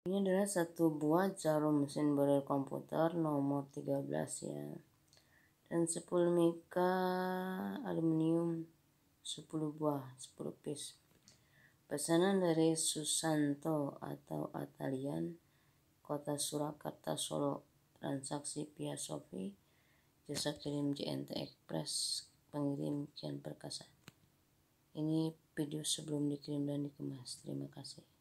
Ini adalah satu buah jarum mesin boiler komputer nomor 13 ya. Dan 10 mika aluminium 10 buah, 10 piece. Pesanan dari Susanto atau Atalian, Kota Surakarta, Solo. Transaksi via Shopee, jasa kirim JNT Express, pengirim Kian Perkasa. Ini video sebelum dikirim dan dikemas. Terima kasih.